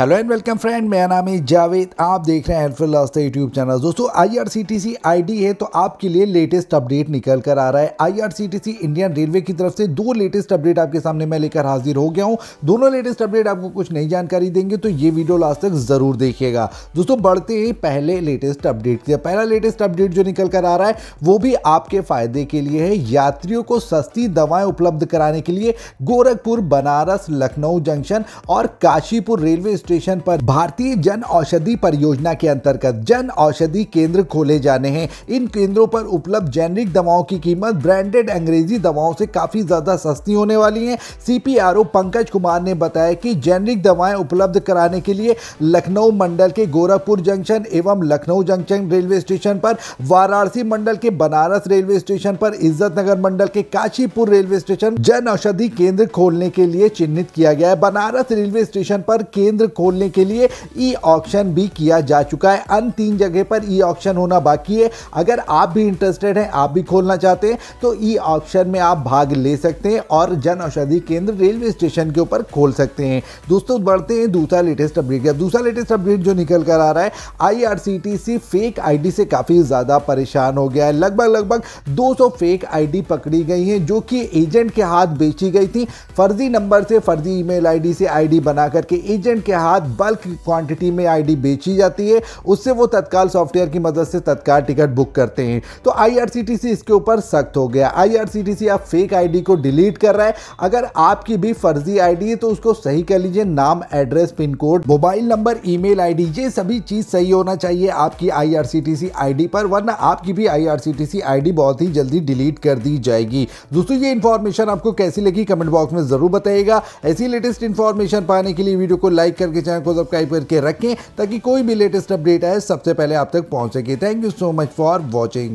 hello and welcome friend मेरा नाम है जावेद आप देख रहे हैं एनफिल रास्ता यूट्यूब चैनल दोस्तों आईआरसीटीसी आईडी है तो आपके लिए लेटेस्ट अपडेट निकल कर आ रहा है आईआरसीटीसी इंडियन रेलवे की तरफ से दो लेटेस्ट अपडेट आपके सामने मैं लेकर हाजिर हो गया हूं दोनों लेटेस्ट अपडेट आपको कुछ नई जानकारी देंगे तो ये वीडियो लास्ट तक ज़रूर देखिएगा दोस्तों बढ़ते ही पहले लेटेस्ट अपडेट किया पहला लेटेस्ट अपडेट जो निकल कर आ रहा है वो भी आपके फ़ायदे के लिए है यात्रियों को सस्ती दवाएं उपलब्ध कराने के लिए गोरखपुर बनारस लखनऊ जंक्शन और काशीपुर रेलवे स्टेशन पर भारतीय जन औषधि परियोजना के अंतर्गत जन औषधि केंद्र खोले जाने हैं इन केंद्रों पर उपलब्ध जेनरिक दवाओं की कीमत ब्रांडेड अंग्रेजी दवाओं से काफी ज्यादा सस्ती होने वाली है सी पंकज कुमार ने बताया कि जेनरिक दवाएं उपलब्ध कराने के लिए लखनऊ मंडल के गोरखपुर जंक्शन एवं लखनऊ जंक्शन रेलवे स्टेशन पर वाराणसी मंडल के बनारस रेलवे स्टेशन पर नगर मंडल के काशीपुर रेलवे स्टेशन जन औषधि केंद्र खोलने के लिए चिन्हित किया गया है बनारस रेलवे स्टेशन पर केंद्र खोलने के लिए ई e ऑक्शन भी किया जा चुका है अन्य तीन जगह पर ई e ऑक्शन होना बाकी है अगर आप भी इंटरेस्टेड हैं आप भी खोलना चाहते हैं तो ई e ऑक्शन में आप भाग ले सकते हैं और जन औषधि केंद्र रेलवे स्टेशन के ऊपर खोल सकते हैं दोस्तों बढ़ते हैं दूसरा लेटेस्ट अपडेट दूसरा लेटेस्ट अपडेट जो निकल कर आ रहा है आई फेक आई से काफ़ी ज़्यादा परेशान हो गया है लगभग लगभग दो फेक आई पकड़ी गई हैं जो कि एजेंट के हाथ बेची गई थी फर्जी नंबर से फर्जी ईमेल आईडी से आईडी बना करके एजेंट के हाथ हाथ बल्क क्वांटिटी में आईडी बेची जाती है उससे वो तत्काल सॉफ्टवेयर की मदद से तत्काल टिकट बुक करते हैं तो आईआरसीटीसी इसके ऊपर सख्त हो गया आईआरसीटीसी आप फेक आईडी को डिलीट कर रहा है अगर आपकी भी फर्जी आईडी है तो उसको सही कर लीजिए नाम address pin code mobile number email ID ये सभी चीज सही होना चाहिए आपकी आईआरसीटीसी आईडी पर वरना आपकी भी आईआरसीटीसी आईडी बहुत ही जल्दी डिलीट कर दी जाएगी दोस्तों ये इन्फॉर्मेशन आपको कैसी लगी कमेंट बॉक्स में जरूर बताइएगा ऐसी लेटेस्ट इन्फॉर्मेशन पाने के लिए वीडियो को लाइक करके के चैनल को सब्सक्राइब करके रखें ताकि कोई भी लेटेस्ट अपडेट आए सबसे पहले आप तक पहुंच सके thank you so much for watching